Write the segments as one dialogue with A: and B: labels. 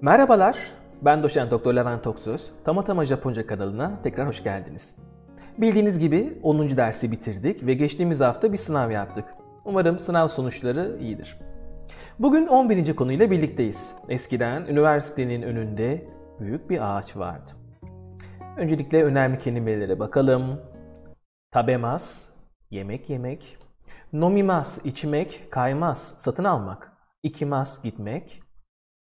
A: Merhabalar, ben doçent doktor Levent Toksöz. Tamatama Japonca kanalına tekrar hoş geldiniz. Bildiğiniz gibi 10. dersi bitirdik ve geçtiğimiz hafta bir sınav yaptık. Umarım sınav sonuçları iyidir. Bugün 11. konuyla birlikteyiz. Eskiden üniversitenin önünde büyük bir ağaç vardı. Öncelikle önemli kelimelere bakalım. Tabemas, yemek yemek. Nomimas, içmek. Kaymas, satın almak. ikimas gitmek.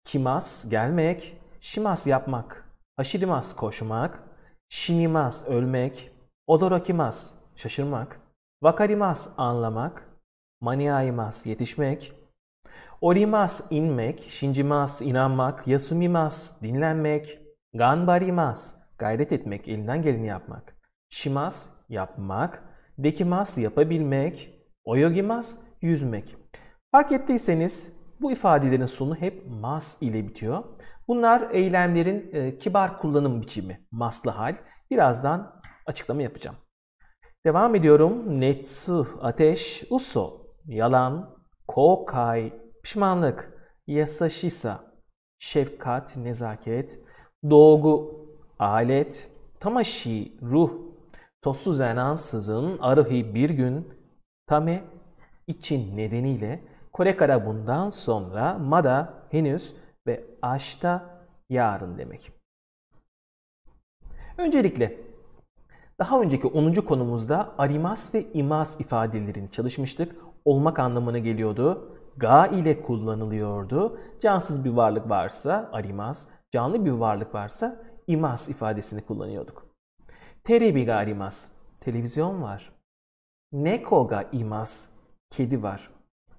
A: Kimas gelmek, şimas yapmak, aşirimas koşmak, şinimas ölmek, odorokimas şaşırmak, vakarimas anlamak, maniaimas yetişmek, orimas inmek, şincimas inanmak, yasumimas dinlenmek, ganbarimas gayret etmek, elinden geleni yapmak, şimas yapmak, dekimas yapabilmek, oyogimas yüzmek. Fark ettiyseniz bu ifadelerin sonu hep mas ile bitiyor. Bunlar eylemlerin e, kibar kullanım biçimi, maslı hal. Birazdan açıklama yapacağım. Devam ediyorum. Netsu, ateş, uso, yalan, kokai, pişmanlık, yasashisa, şefkat, nezaket, doğgu, alet, tamashi, ruh, tosu zenansızın, arıhi bir gün, tame, için nedeniyle Korekara bundan sonra mada henüz ve aşta yarın demek. Öncelikle daha önceki 10. konumuzda arimas ve imas ifadelerini çalışmıştık. Olmak anlamına geliyordu. Ga ile kullanılıyordu. Cansız bir varlık varsa arimas, canlı bir varlık varsa imas ifadesini kullanıyorduk. Terebiga arimas, televizyon var. Nekoga imas, kedi var.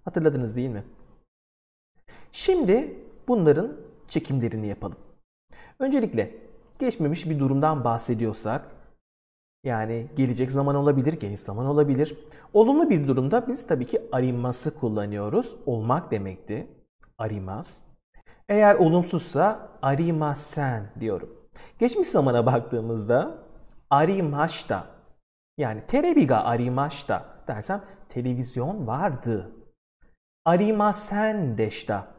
A: Hatırladınız değil mi? Şimdi bunların çekimlerini yapalım. Öncelikle geçmemiş bir durumdan bahsediyorsak yani gelecek zaman olabilir, geniş zaman olabilir. Olumlu bir durumda biz tabii ki ariması kullanıyoruz. Olmak demekti. Arimas. Eğer olumsuzsa arimasen diyorum. Geçmiş zamana baktığımızda arimashita yani terebiga arimashita dersem televizyon vardı arimasen deşta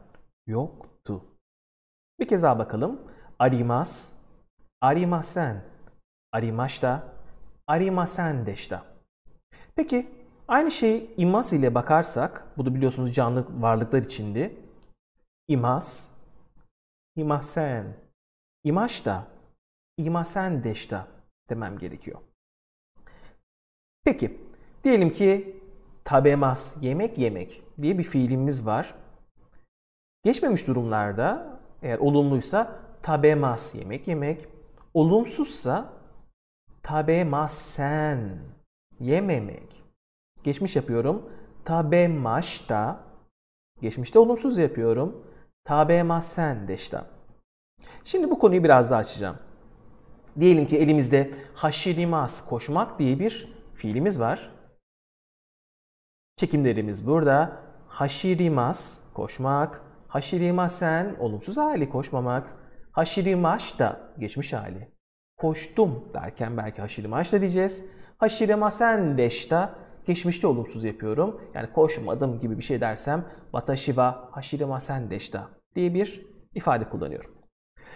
A: yoktu. Bir kez daha bakalım. Arimas, arimasen, Arimaşta, arimasen deşta. Peki aynı şeyi imas ile bakarsak, bu da biliyorsunuz canlı varlıklar içindi. İmas, imasen, imaşta, imasen deşta demem gerekiyor. Peki diyelim ki tabemas, yemek yemek diye bir fiilimiz var. Geçmemiş durumlarda eğer olumluysa tabemas yemek yemek, olumsuzsa tabemasen yememek. Geçmiş yapıyorum. Tabemaşta geçmişte olumsuz yapıyorum. Tabemasen deşta. Şimdi bu konuyu biraz daha açacağım. Diyelim ki elimizde haşirimas koşmak diye bir fiilimiz var. Çekimlerimiz burada. Haşirimas koşmak. Haşirimasen olumsuz hali koşmamak. Haşirimaş da geçmiş hali. Koştum derken belki haşirimaş da diyeceğiz. Haşirimasen deşta geçmişte olumsuz yapıyorum. Yani koşmadım gibi bir şey dersem Watashiwa haşirimasen deşta diye bir ifade kullanıyorum.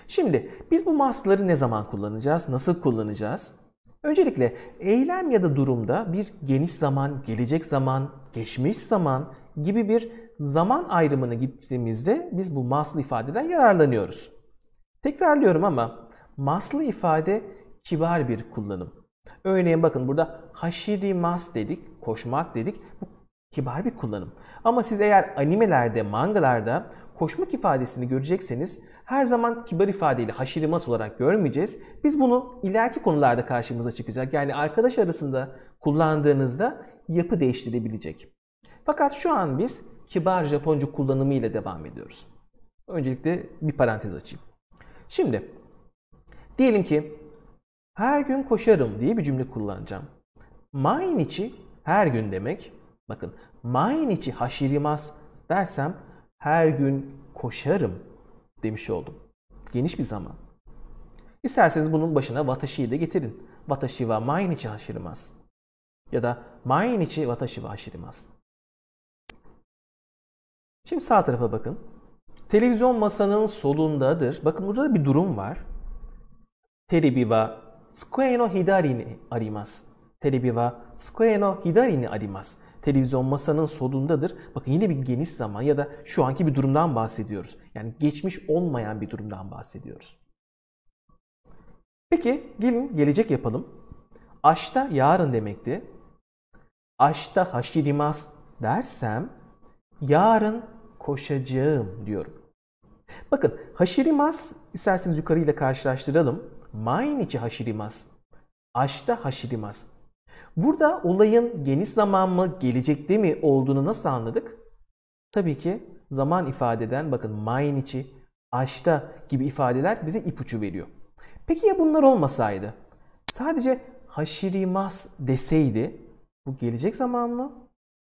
A: Şimdi biz bu masları ne zaman kullanacağız? Nasıl kullanacağız? Öncelikle eylem ya da durumda bir geniş zaman, gelecek zaman, geçmiş zaman gibi bir zaman ayrımını gittiğimizde biz bu maslı ifadeden yararlanıyoruz. Tekrarlıyorum ama maslı ifade kibar bir kullanım. Örneğin bakın burada haşiri mas dedik, koşmak dedik. Bu kibar bir kullanım. Ama siz eğer animelerde, mangalarda koşmak ifadesini görecekseniz her zaman kibar ifadeyle haşirimas olarak görmeyeceğiz. Biz bunu ileriki konularda karşımıza çıkacak. Yani arkadaş arasında kullandığınızda yapı değiştirebilecek. Fakat şu an biz kibar Japonca kullanımı ile devam ediyoruz. Öncelikle bir parantez açayım. Şimdi diyelim ki her gün koşarım diye bir cümle kullanacağım. Mainichi her gün demek. Bakın mainichi haşirimas dersem her gün koşarım demiş oldum. Geniş bir zaman. İsterseniz bunun başına watashi'yi de getirin. Watashi wa mainichi hashirimaz. Ya da mainichi watashi wa hashirimaz. Şimdi sağ tarafa bakın. Televizyon masanın solundadır. Bakın burada da bir durum var. Terebi wa tsukue no hidari ni arimasu. Terebi wa tsukue no hidari ni arimasu televizyon masanın solundadır. Bakın yine bir geniş zaman ya da şu anki bir durumdan bahsediyoruz. Yani geçmiş olmayan bir durumdan bahsediyoruz. Peki gelin gelecek yapalım. Aşta yarın demekti. Aşta haşirimas dersem yarın koşacağım diyorum. Bakın haşirimas isterseniz yukarıyla karşılaştıralım. Main içi haşirimas. Aşta haşirimas. Burada olayın geniş zaman mı, gelecekte mi olduğunu nasıl anladık? Tabii ki zaman ifade eden bakın mayın içi, aşta gibi ifadeler bize ipucu veriyor. Peki ya bunlar olmasaydı? Sadece haşirimas deseydi bu gelecek zaman mı?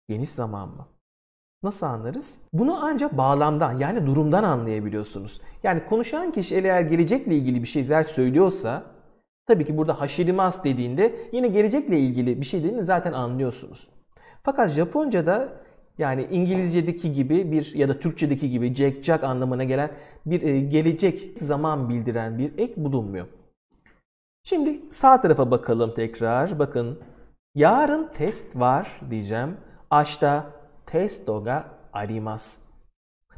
A: Geniş zaman mı? Nasıl anlarız? Bunu ancak bağlamdan yani durumdan anlayabiliyorsunuz. Yani konuşan kişi eğer gelecekle ilgili bir şeyler söylüyorsa Tabii ki burada haşirimas dediğinde yine gelecekle ilgili bir şey dediğini zaten anlıyorsunuz. Fakat Japonca'da yani İngilizce'deki gibi bir ya da Türkçe'deki gibi jack jack anlamına gelen bir e, gelecek zaman bildiren bir ek bulunmuyor. Şimdi sağ tarafa bakalım tekrar. Bakın yarın test var diyeceğim. Aşta testo ga arimas.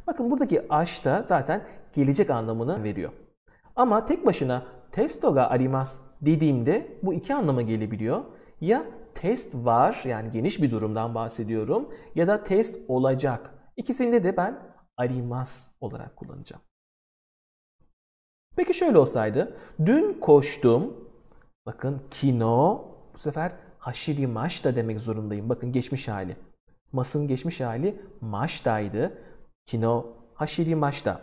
A: Bakın buradaki aşta zaten gelecek anlamını veriyor. Ama tek başına testo ga arimas dediğimde bu iki anlama gelebiliyor. Ya test var yani geniş bir durumdan bahsediyorum ya da test olacak. İkisinde de ben arimas olarak kullanacağım. Peki şöyle olsaydı. Dün koştum. Bakın kino bu sefer haşiri maş da demek zorundayım. Bakın geçmiş hali. Mas'ın geçmiş hali maştaydı. Kino haşiri maşta.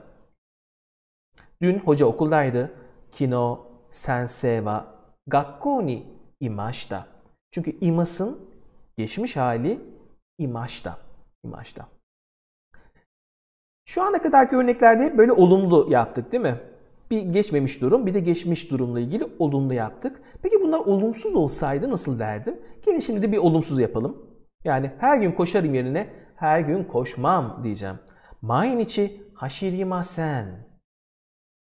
A: Dün hoca okuldaydı. Kino senseva Çünkü imasın geçmiş hali imashta. imashta. Şu ana kadarki örneklerde hep böyle olumlu yaptık değil mi? Bir geçmemiş durum bir de geçmiş durumla ilgili olumlu yaptık. Peki bunlar olumsuz olsaydı nasıl derdim? Gelin şimdi de bir olumsuz yapalım. Yani her gün koşarım yerine her gün koşmam diyeceğim. Mainichi hashirimasen.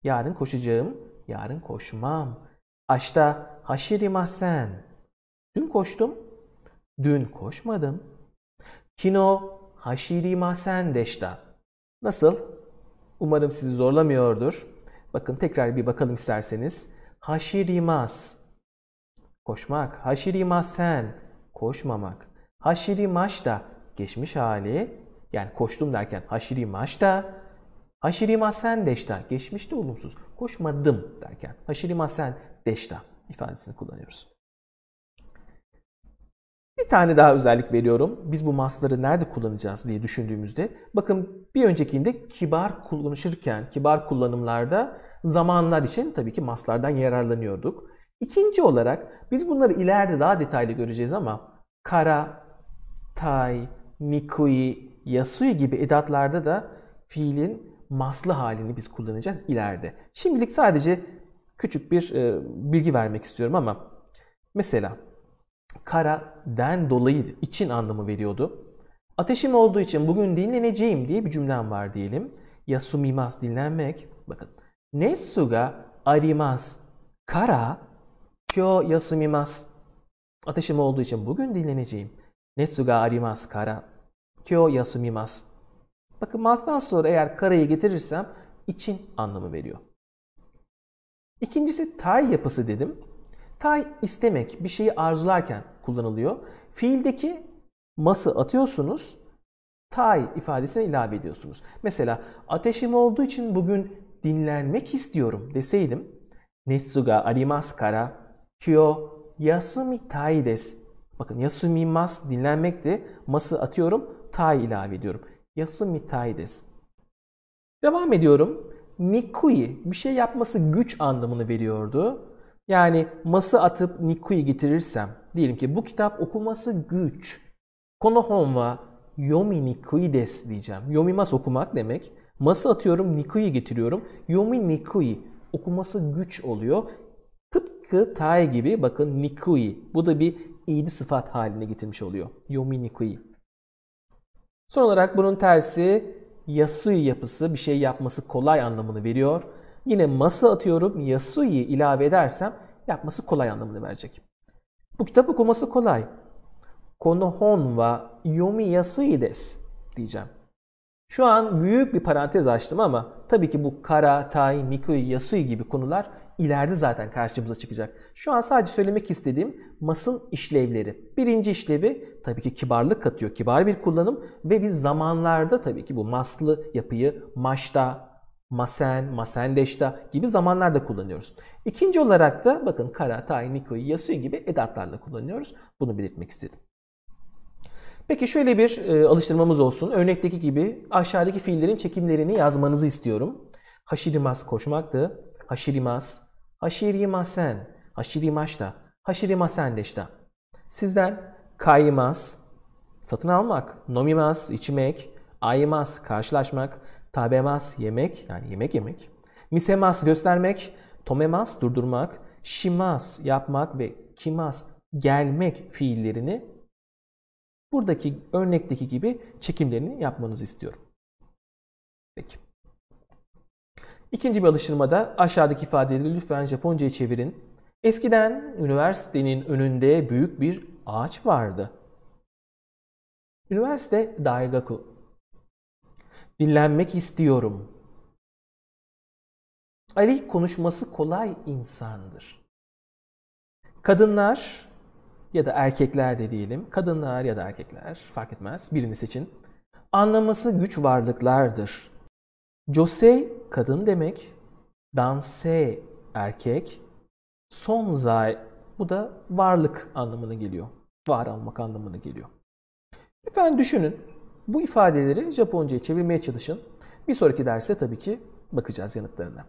A: Yarın koşacağım yarın koşmam. Aşta sen. Dün koştum, dün koşmadım. Kino sen deşta. Nasıl? Umarım sizi zorlamıyordur. Bakın tekrar bir bakalım isterseniz. Haşirimas. Koşmak. Haşirimas sen Koşmamak. Haşirimaş da geçmiş hali. Yani koştum derken haşirimaş da Haşirimasen deşta. Geçmişte olumsuz. Koşmadım derken. Haşirimasen deşta ifadesini kullanıyoruz. Bir tane daha özellik veriyorum. Biz bu masları nerede kullanacağız diye düşündüğümüzde bakın bir öncekinde kibar kullanışırken, kibar kullanımlarda zamanlar için tabii ki maslardan yararlanıyorduk. İkinci olarak biz bunları ileride daha detaylı göreceğiz ama kara, tay, nikui, yasui gibi edatlarda da fiilin maslı halini biz kullanacağız ileride. Şimdilik sadece küçük bir e, bilgi vermek istiyorum ama mesela kara den dolayı için anlamı veriyordu. Ateşim olduğu için bugün dinleneceğim diye bir cümlem var diyelim. Yasumimas dinlenmek. Bakın. Nesuga arimas kara kyo yasumimas. Ateşim olduğu için bugün dinleneceğim. Nesuga arimas kara kyo yasumimas. Bakın mas'tan sonra eğer kareyi getirirsem için anlamı veriyor. İkincisi tay yapısı dedim. Tay istemek, bir şeyi arzularken kullanılıyor. Fiildeki ması atıyorsunuz, tay ifadesine ilave ediyorsunuz. Mesela ateşim olduğu için bugün dinlenmek istiyorum deseydim Netsuga arimas kara kyo yasumi tai des. Bakın yasumi mas dinlenmekti. Mas'ı atıyorum, tay ilave ediyorum. Yasumitaides. Devam ediyorum. Nikui bir şey yapması güç anlamını veriyordu. Yani masa atıp Nikui getirirsem diyelim ki bu kitap okuması güç. Konohon wa yomi nikui des diyeceğim. Yomi mas okumak demek. Masa atıyorum nikui getiriyorum. Yomi nikui okuması güç oluyor. Tıpkı tai gibi bakın nikui. Bu da bir iyi sıfat haline getirmiş oluyor. Yomi nikui. Son olarak bunun tersi Yasui yapısı bir şey yapması kolay anlamını veriyor. Yine masa atıyorum Yasui ilave edersem yapması kolay anlamını verecek. Bu kitap okuması kolay. Kono hon wa yomi yasui des diyeceğim. Şu an büyük bir parantez açtım ama tabii ki bu kara, tay, mikui, yasui gibi konular ileride zaten karşımıza çıkacak. Şu an sadece söylemek istediğim masın işlevleri. Birinci işlevi tabii ki kibarlık katıyor. Kibar bir kullanım ve biz zamanlarda tabii ki bu maslı yapıyı maşta, masen, masendeşta gibi zamanlarda kullanıyoruz. İkinci olarak da bakın kara, tay, nikoyu, yasuyu gibi edatlarla kullanıyoruz. Bunu belirtmek istedim. Peki şöyle bir e, alıştırmamız olsun. Örnekteki gibi aşağıdaki fiillerin çekimlerini yazmanızı istiyorum. Haşirimas koşmaktı haşirimas, haşirimasen, haşirimaşta, haşirimasen deşta. Sizden kaymas, satın almak, nomimas, içmek, aymas, karşılaşmak, tabemas, yemek, yani yemek yemek, misemas, göstermek, tomemas, durdurmak, şimas, yapmak ve kimas, gelmek fiillerini buradaki örnekteki gibi çekimlerini yapmanızı istiyorum. Peki. İkinci bir alıştırmada aşağıdaki ifadeleri lütfen Japonca'ya çevirin. Eskiden üniversitenin önünde büyük bir ağaç vardı. Üniversite Daigaku. Dinlenmek istiyorum. Ali konuşması kolay insandır. Kadınlar ya da erkekler de diyelim. Kadınlar ya da erkekler fark etmez birini seçin. Anlaması güç varlıklardır. Jose kadın demek. Danse erkek. Sonzai bu da varlık anlamına geliyor. Var almak anlamına geliyor. Lütfen düşünün. Bu ifadeleri Japonca'ya çevirmeye çalışın. Bir sonraki derse tabii ki bakacağız yanıtlarına.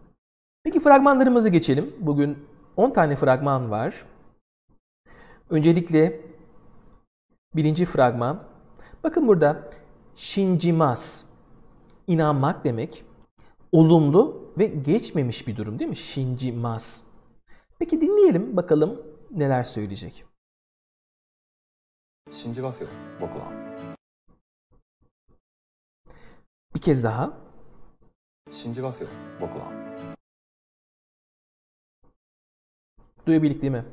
A: Peki fragmanlarımızı geçelim. Bugün 10 tane fragman var. Öncelikle birinci fragman. Bakın burada shinjimas, inanmak demek olumlu ve geçmemiş bir durum değil mi? Shinji Mas. Peki dinleyelim bakalım neler söyleyecek. Shinji Mas yo, boku
B: Bir kez daha. Shinji Mas yo, boku Duyabildik değil mi?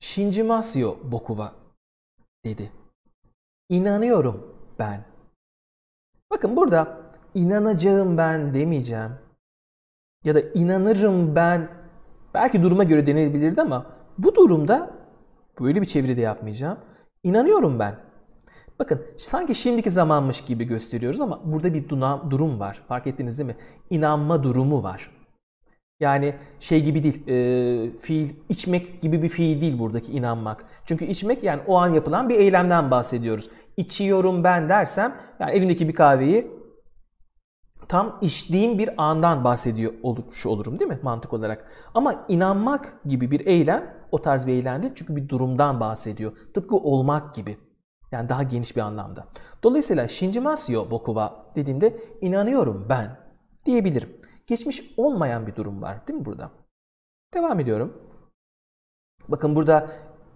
A: Shinji Mas yo, boku wa dedi. İnanıyorum ben. Bakın burada inanacağım ben demeyeceğim. Ya da inanırım ben belki duruma göre denilebilirdi ama bu durumda böyle bir çeviri de yapmayacağım. İnanıyorum ben. Bakın sanki şimdiki zamanmış gibi gösteriyoruz ama burada bir durum var. Fark ettiniz değil mi? İnanma durumu var. Yani şey gibi değil, e, fiil içmek gibi bir fiil değil buradaki inanmak. Çünkü içmek yani o an yapılan bir eylemden bahsediyoruz. İçiyorum ben dersem yani elimdeki bir kahveyi tam içtiğim bir andan bahsediyor olmuş olurum değil mi mantık olarak? Ama inanmak gibi bir eylem o tarz bir eylem değil çünkü bir durumdan bahsediyor. Tıpkı olmak gibi. Yani daha geniş bir anlamda. Dolayısıyla Shinjimasyo Bokuva dediğimde inanıyorum ben diyebilirim. Geçmiş olmayan bir durum var değil mi burada? Devam ediyorum. Bakın burada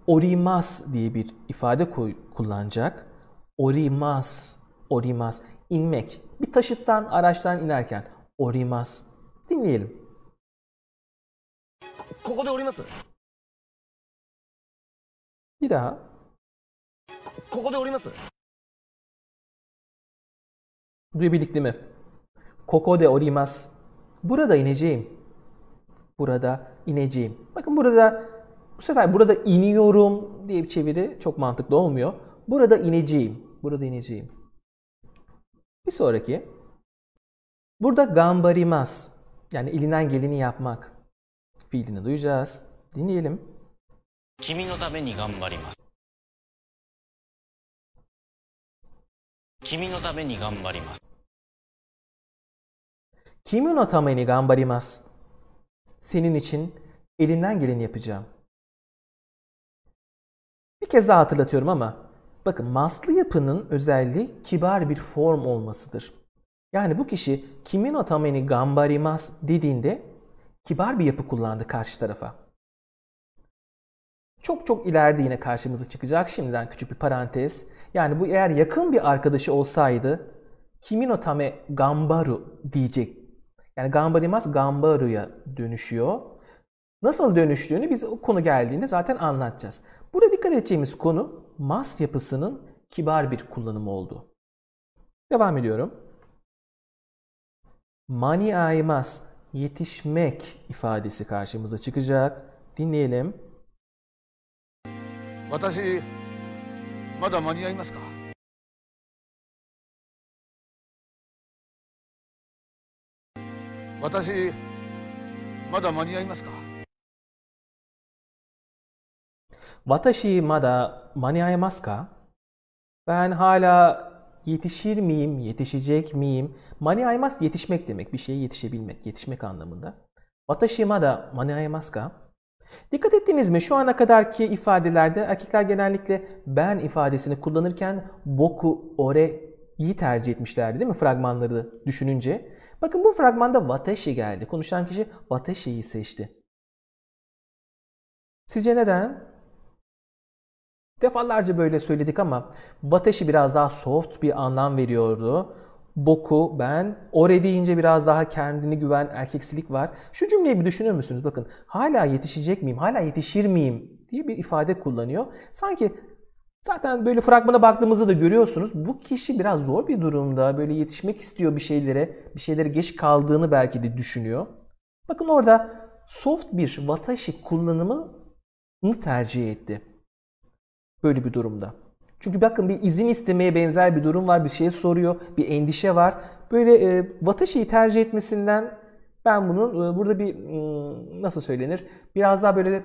A: orimas diye bir ifade kullanacak. Orimas, orimas, inmek, bir taşıttan araçtan inerken orimas Dinleyelim.
B: Koko de orimas. Bir daha. Koko de orimas.
A: Duyabildik mi? Koko de orimas. Burada ineceğim. Burada ineceğim. Bakın burada bu sefer burada iniyorum diye bir çeviri çok mantıklı olmuyor. Burada ineceğim. Burada ineceğim. Bir sonraki. Burada gambarimas yani elinden geleni yapmak fiilini duyacağız. Dinleyelim.
B: Kimi no tame ni gambarimasu. Kimi no tame ni gambarimasu.
A: Kimi no tame ni gambarimasu. Senin için elinden geleni yapacağım. Bir kez daha hatırlatıyorum ama Bakın maslı yapının özelliği kibar bir form olmasıdır. Yani bu kişi kimin otameni gambarimas dediğinde kibar bir yapı kullandı karşı tarafa. Çok çok ileride yine karşımıza çıkacak şimdiden küçük bir parantez. Yani bu eğer yakın bir arkadaşı olsaydı kimin otame gambaru diyecek. Yani gambarimas gambaru'ya dönüşüyor. Nasıl dönüştüğünü biz o konu geldiğinde zaten anlatacağız. Burada dikkat edeceğimiz konu mas yapısının kibar bir kullanımı oldu. Devam ediyorum. Mani aimas yetişmek ifadesi karşımıza çıkacak. Dinleyelim.
B: Watashi mada mani aimasu ka? Watashi mada mani ka?
A: Watashi mada manayamasu ka? Ben hala yetişir miyim, yetişecek miyim? Manayamasu yetişmek demek, bir şeye yetişebilmek, yetişmek anlamında. Watashi mada manayamasu ka? Dikkat ettiniz mi? Şu ana kadarki ifadelerde erkekler genellikle ben ifadesini kullanırken boku ore ore'yi tercih etmişlerdi değil mi? Fragmanları düşününce. Bakın bu fragmanda watashi geldi. Konuşan kişi watashi'yi seçti. Sizce neden? Defalarca böyle söyledik ama Bateşi biraz daha soft bir anlam veriyordu. Boku, ben, ore deyince biraz daha kendini güven, erkeksilik var. Şu cümleyi bir düşünür müsünüz? Bakın hala yetişecek miyim, hala yetişir miyim diye bir ifade kullanıyor. Sanki Zaten böyle fragmana baktığımızda da görüyorsunuz bu kişi biraz zor bir durumda. Böyle yetişmek istiyor bir şeylere, bir şeylere geç kaldığını belki de düşünüyor. Bakın orada soft bir watashi kullanımını tercih etti. Böyle bir durumda. Çünkü bakın bir izin istemeye benzer bir durum var. Bir şey soruyor. Bir endişe var. Böyle e, Vataşi'yi tercih etmesinden ben bunun e, burada bir e, nasıl söylenir? Biraz daha böyle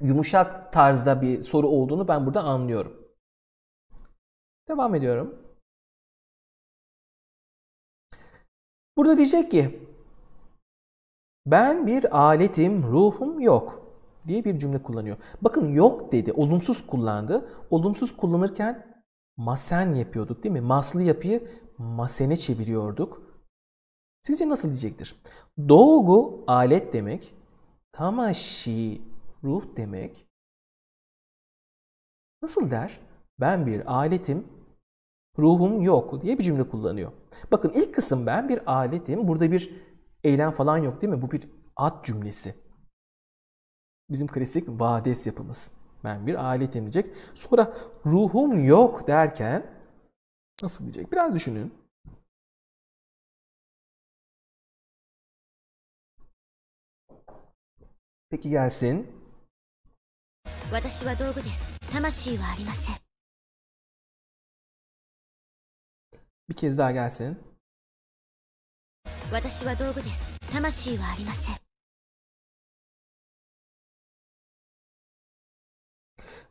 A: yumuşak tarzda bir soru olduğunu ben burada anlıyorum. Devam ediyorum.
B: Burada diyecek ki
A: ben bir aletim, ruhum yok diye bir cümle kullanıyor. Bakın yok dedi, olumsuz kullandı. Olumsuz kullanırken masen yapıyorduk değil mi? Maslı yapıyı masene çeviriyorduk. Sizce nasıl diyecektir? Doğgu alet demek, tamashi ruh demek. Nasıl der? Ben bir aletim, ruhum yok diye bir cümle kullanıyor. Bakın ilk kısım ben bir aletim. Burada bir eylem falan yok değil mi? Bu bir ad cümlesi bizim klasik vades yapımız. Ben bir aile temizleyecek. Sonra ruhum yok derken
B: nasıl diyecek? Biraz düşünün. Peki gelsin. Bir kez daha gelsin. 私は道具です。魂はありません。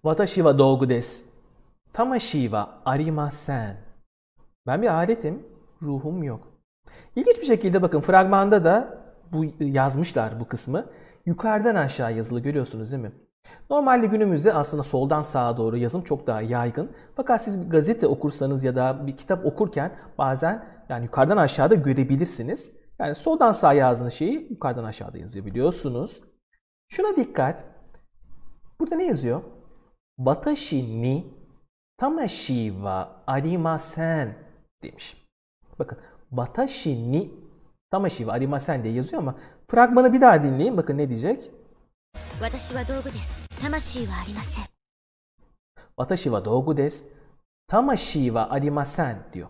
A: Watashi wa dougu desu. Tamashi wa arimasen. Ben bir aletim, ruhum yok. İlginç bir şekilde bakın fragmanda da bu yazmışlar bu kısmı. Yukarıdan aşağı yazılı görüyorsunuz değil mi? Normalde günümüzde aslında soldan sağa doğru yazım çok daha yaygın. Fakat siz bir gazete okursanız ya da bir kitap okurken bazen yani yukarıdan aşağıda görebilirsiniz. Yani soldan sağa yazdığınız şeyi yukarıdan aşağıda yazabiliyorsunuz. Şuna dikkat. Burada ne yazıyor? Batashi ni tamashi wa arimasen demiş. Bakın batashi ni tamashi wa arimasen diye yazıyor ama fragmanı bir daha dinleyin. Bakın ne diyecek?
B: Watashi wa dougu desu. Tamashi wa arimasen.
A: Watashi wa dougu desu. Tamashi wa arimasen diyor.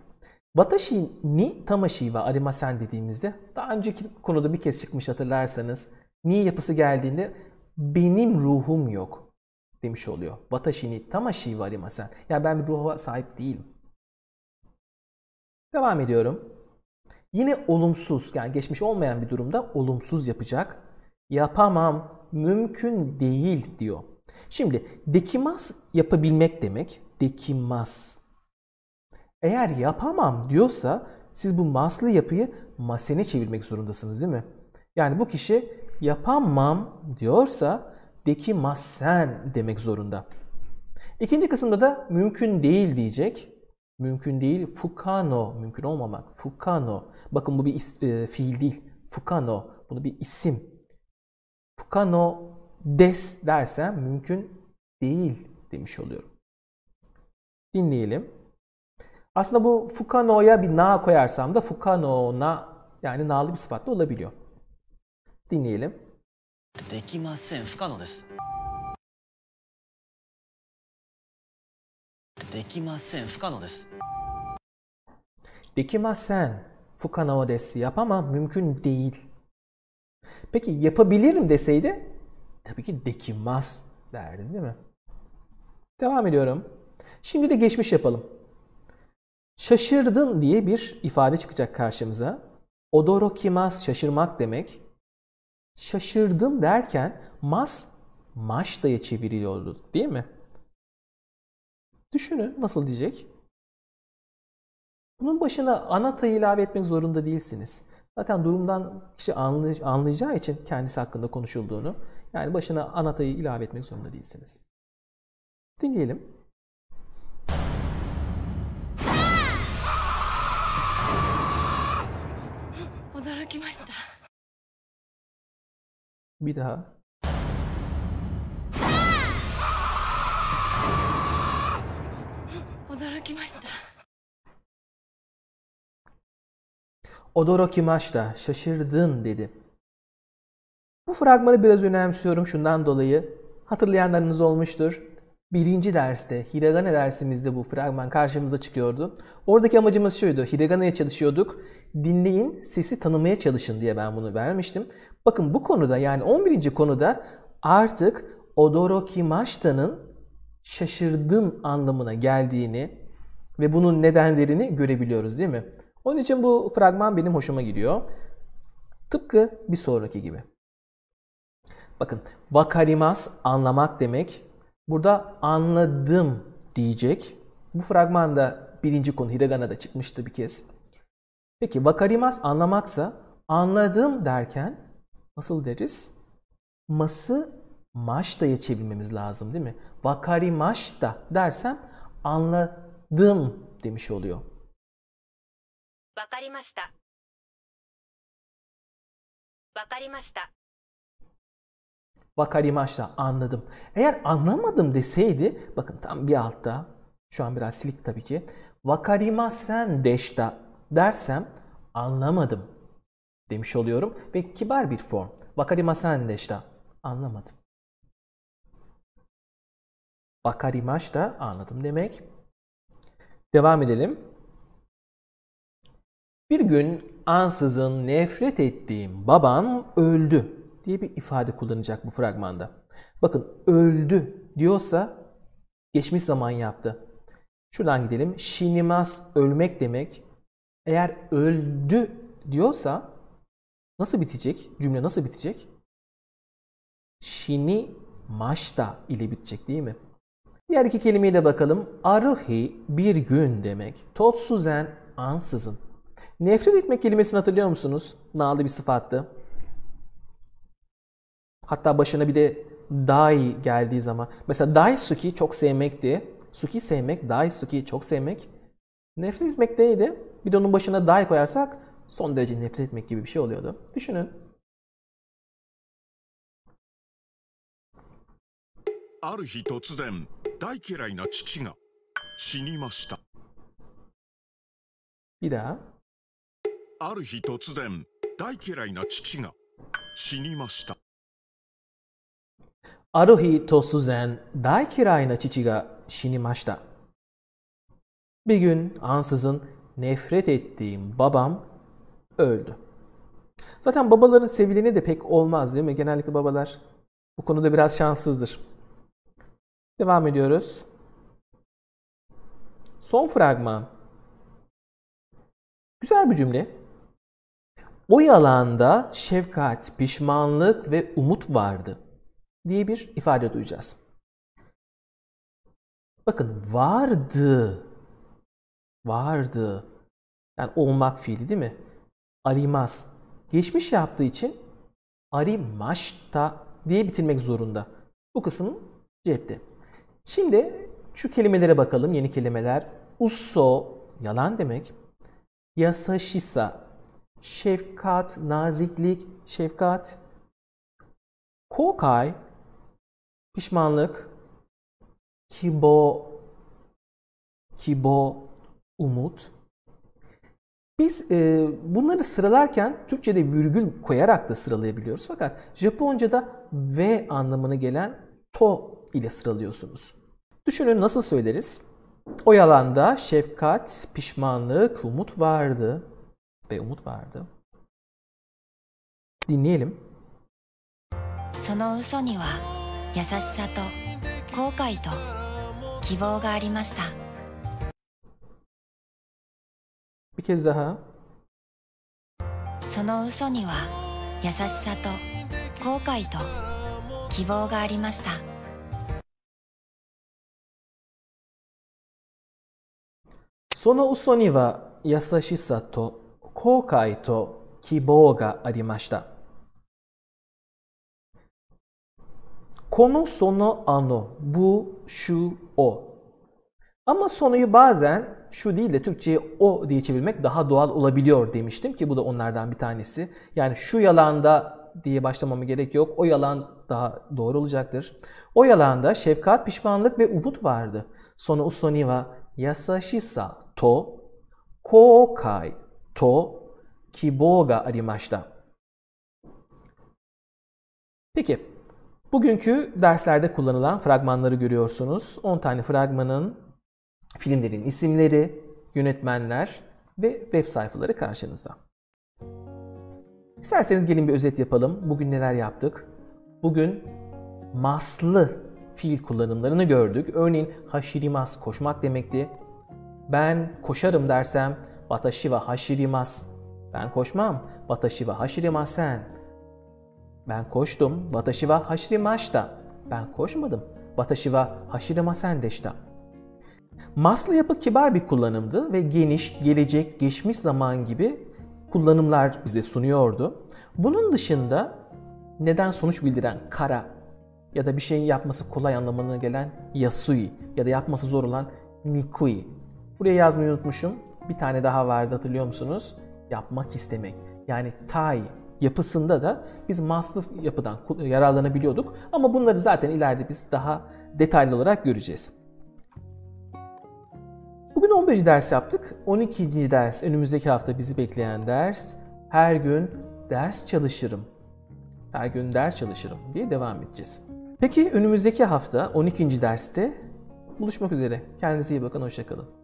A: Watashi ni tamashi wa arimasen dediğimizde daha önceki konuda bir kez çıkmış hatırlarsanız ni yapısı geldiğinde benim ruhum yok demiş oluyor. Watashi ni tamashi wa arimasen. Yani ben bir ruha sahip değilim. Devam ediyorum. Yine olumsuz yani geçmiş olmayan bir durumda olumsuz yapacak. Yapamam, mümkün değil diyor. Şimdi dekimas yapabilmek demek. Dekimas. Eğer yapamam diyorsa siz bu maslı yapıyı masene çevirmek zorundasınız değil mi? Yani bu kişi yapamam diyorsa deki masen demek zorunda. İkinci kısımda da mümkün değil diyecek. Mümkün değil. Fukano. Mümkün olmamak. Fukano. Bakın bu bir is, e, fiil değil. Fukano. Bunu bir isim. Fukano des dersem mümkün değil demiş oluyorum. Dinleyelim. Aslında bu Fukano'ya bir na koyarsam da Fukano na yani nalı bir sıfat da olabiliyor. Dinleyelim.
B: できません不可能ですできません不可能です
A: できません fukana desi yapamam mümkün değil. Peki yapabilirim deseydi tabii ki dekimaz derdi değil mi? Devam ediyorum. Şimdi de geçmiş yapalım. Şaşırdın diye bir ifade çıkacak karşımıza. Odorokimaz şaşırmak demek şaşırdım derken mas maştaya çeviriyordu değil mi? Düşünün nasıl diyecek? Bunun başına anatayı ilave etmek zorunda değilsiniz. Zaten durumdan kişi anlayacağı için kendisi hakkında konuşulduğunu yani başına anatayı ilave etmek zorunda değilsiniz. Dinleyelim. Bir daha. Odoro şaşırdın dedi. Bu fragmanı biraz önemsiyorum şundan dolayı. Hatırlayanlarınız olmuştur. Birinci derste, Hiragana dersimizde bu fragman karşımıza çıkıyordu. Oradaki amacımız şuydu, Hiragana'ya çalışıyorduk. Dinleyin, sesi tanımaya çalışın diye ben bunu vermiştim. Bakın bu konuda yani 11. konuda artık Odorokimashita'nın şaşırdın anlamına geldiğini ve bunun nedenlerini görebiliyoruz değil mi? Onun için bu fragman benim hoşuma gidiyor. Tıpkı bir sonraki gibi. Bakın vakarimas anlamak demek. Burada anladım diyecek. Bu fragmanda birinci konu Hiragana'da çıkmıştı bir kez. Peki vakarimas anlamaksa anladım derken nasıl ması maştaya çevirmemiz lazım değil mi? Vakari maşta dersem anladım demiş oluyor.
B: Vakarimashita. Vakarimashita.
A: Vakarimashita anladım. Eğer anlamadım deseydi bakın tam bir altta şu an biraz silik tabii ki. Vakarimasen deşta dersem anlamadım demiş oluyorum ve kibar bir form. Wakarimasen deşta. Anlamadım. Wakarimash da anladım demek. Devam edelim. Bir gün ansızın nefret ettiğim babam öldü diye bir ifade kullanacak bu fragmanda. Bakın öldü diyorsa geçmiş zaman yaptı. Şuradan gidelim. Şinimas ölmek demek. Eğer öldü diyorsa Nasıl bitecek? Cümle nasıl bitecek? Shini maşta ile bitecek değil mi? Diğer iki kelimeye de bakalım. Aruhi bir gün demek. Totsuzen ansızın. Nefret etmek kelimesini hatırlıyor musunuz? Nağlı bir sıfattı. Hatta başına bir de dai geldiği zaman. Mesela dai suki çok sevmekti. Suki sevmek, dai suki çok sevmek. Nefret etmek neydi? Bir de onun başına dai koyarsak son derece nefret etmek gibi bir şey oluyordu. Düşünün. Bir daha.
B: ある日突然、大嫌いな父
A: が死にました。ある日突然、大嫌いな父が死にました。Bir gün ansızın nefret ettiğim babam öldü. Zaten babaların sevileni de pek olmaz değil mi? Genellikle babalar bu konuda biraz şanssızdır. Devam ediyoruz. Son fragman. Güzel bir cümle. O yalanda şefkat, pişmanlık ve umut vardı diye bir ifade duyacağız. Bakın vardı. Vardı. Yani olmak fiili değil mi? arimaz. Geçmiş yaptığı için arimaşta diye bitirmek zorunda. Bu kısım cepte. Şimdi şu kelimelere bakalım yeni kelimeler. Uso yalan demek. Yasashisa şefkat, naziklik, şefkat. Kokay pişmanlık. Kibo kibo umut. Biz e, bunları sıralarken Türkçe'de virgül koyarak da sıralayabiliyoruz. Fakat Japonca'da V anlamına gelen to ile sıralıyorsunuz. Düşünün nasıl söyleriz? O yalanda şefkat, pişmanlık, umut vardı ve umut vardı. Dinleyelim.
B: その嘘には優しさと後悔と希望がありました。Bir kez daha. その嘘には優しさと後悔と希望がありましたその嘘
A: には優しさと後悔と希望がありました。このそのあの部首をあんまその言う y u b a şu değil de Türkçe'ye o diye çevirmek daha doğal olabiliyor demiştim ki bu da onlardan bir tanesi. Yani şu yalanda diye başlamamı gerek yok. O yalan daha doğru olacaktır. O yalanda şefkat, pişmanlık ve umut vardı. Sonu usoniwa yasashisa to kokai to kiboga ga arimashita. Peki, bugünkü derslerde kullanılan fragmanları görüyorsunuz. 10 tane fragmanın filmlerin isimleri, yönetmenler ve web sayfaları karşınızda. İsterseniz gelin bir özet yapalım. Bugün neler yaptık? Bugün maslı fiil kullanımlarını gördük. Örneğin haşirimas koşmak demekti. Ben koşarım dersem watashi wa haşirimas. Ben koşmam. Watashi wa haşirimasen. Ben koştum. Watashi wa haşirimashita. Ben koşmadım. Watashi wa haşirimasen deşta. Maslı yapı kibar bir kullanımdı ve geniş, gelecek, geçmiş zaman gibi kullanımlar bize sunuyordu. Bunun dışında neden sonuç bildiren kara ya da bir şeyin yapması kolay anlamına gelen yasui ya da yapması zor olan mikui Buraya yazmayı unutmuşum. Bir tane daha vardı hatırlıyor musunuz? Yapmak istemek. Yani tai yapısında da biz maslı yapıdan yararlanabiliyorduk. Ama bunları zaten ileride biz daha detaylı olarak göreceğiz. Bugün 11. ders yaptık. 12. ders önümüzdeki hafta bizi bekleyen ders. Her gün ders çalışırım. Her gün ders çalışırım diye devam edeceğiz. Peki önümüzdeki hafta 12. derste buluşmak üzere. Kendinize iyi bakın, hoşçakalın.